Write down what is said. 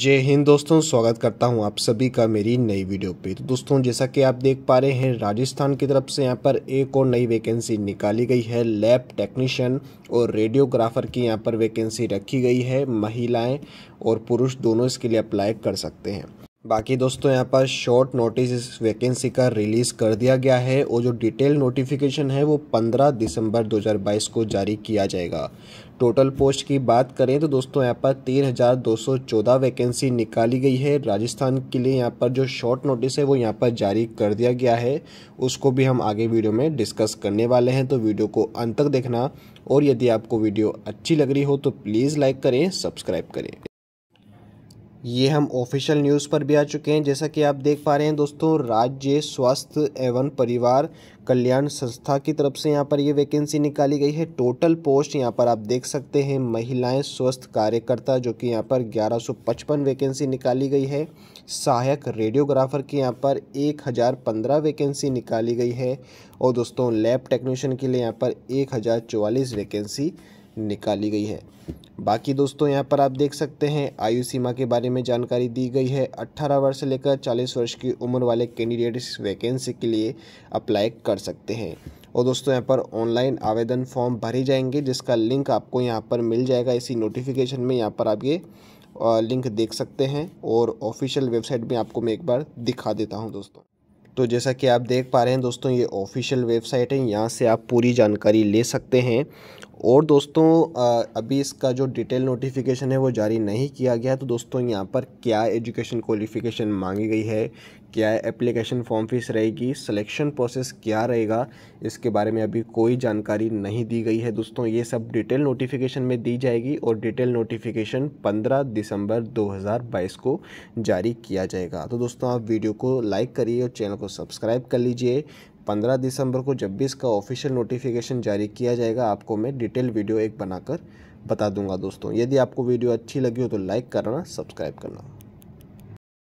जय हिंद दोस्तों स्वागत करता हूं आप सभी का मेरी नई वीडियो पे तो दोस्तों जैसा कि आप देख पा रहे हैं राजस्थान की तरफ से यहां पर एक और नई वैकेंसी निकाली गई है लैब टेक्नीशियन और रेडियोग्राफर की यहां पर वैकेंसी रखी गई है महिलाएं और पुरुष दोनों इसके लिए अप्लाई कर सकते हैं बाकी दोस्तों यहाँ पर शॉर्ट नोटिस इस वैकेंसी का रिलीज़ कर दिया गया है और जो डिटेल नोटिफिकेशन है वो 15 दिसंबर 2022 को जारी किया जाएगा टोटल पोस्ट की बात करें तो दोस्तों यहाँ पर 3,214 वैकेंसी निकाली गई है राजस्थान के लिए यहाँ पर जो शॉर्ट नोटिस है वो यहाँ पर जारी कर दिया गया है उसको भी हम आगे वीडियो में डिस्कस करने वाले हैं तो वीडियो को अंत तक देखना और यदि आपको वीडियो अच्छी लग रही हो तो प्लीज़ लाइक करें सब्सक्राइब करें ये हम ऑफिशियल न्यूज़ पर भी आ चुके हैं जैसा कि आप देख पा रहे हैं दोस्तों राज्य स्वास्थ्य एवं परिवार कल्याण संस्था की तरफ से यहाँ पर ये वैकेंसी निकाली गई है टोटल पोस्ट यहाँ पर आप देख सकते हैं महिलाएं स्वस्थ कार्यकर्ता जो कि यहाँ पर 1155 वैकेंसी निकाली गई है सहायक रेडियोग्राफर की यहाँ पर एक वैकेंसी निकाली गई है और दोस्तों लैब टेक्नीशियन के लिए यहाँ पर एक वैकेंसी निकाली गई है बाकी दोस्तों यहाँ पर आप देख सकते हैं आयु सीमा के बारे में जानकारी दी गई है 18 वर्ष से लेकर 40 वर्ष की उम्र वाले कैंडिडेट इस वैकेंसी के लिए अप्लाई कर सकते हैं और दोस्तों यहाँ पर ऑनलाइन आवेदन फॉर्म भरे जाएंगे जिसका लिंक आपको यहाँ पर मिल जाएगा इसी नोटिफिकेशन में यहाँ पर आप ये लिंक देख सकते हैं और ऑफिशियल वेबसाइट भी आपको मैं एक बार दिखा देता हूँ दोस्तों तो जैसा कि आप देख पा रहे हैं दोस्तों ये ऑफिशियल वेबसाइट है यहाँ से आप पूरी जानकारी ले सकते हैं और दोस्तों अभी इसका जो डिटेल नोटिफिकेशन है वो जारी नहीं किया गया है तो दोस्तों यहाँ पर क्या एजुकेशन क्वालिफ़िकेशन मांगी गई है क्या एप्लीकेशन फॉर्म फीस रहेगी सिलेक्शन प्रोसेस क्या रहेगा इसके बारे में अभी कोई जानकारी नहीं दी गई है दोस्तों ये सब डिटेल नोटिफिकेशन में दी जाएगी और डिटेल नोटिफिकेशन 15 दिसंबर 2022 को जारी किया जाएगा तो दोस्तों आप वीडियो को लाइक करिए और चैनल को सब्सक्राइब कर लीजिए पंद्रह दिसंबर को जब भी इसका ऑफिशियल नोटिफिकेशन जारी किया जाएगा आपको मैं डिटेल वीडियो एक बनाकर बता दूंगा दोस्तों यदि आपको वीडियो अच्छी लगी हो तो लाइक करना सब्सक्राइब करना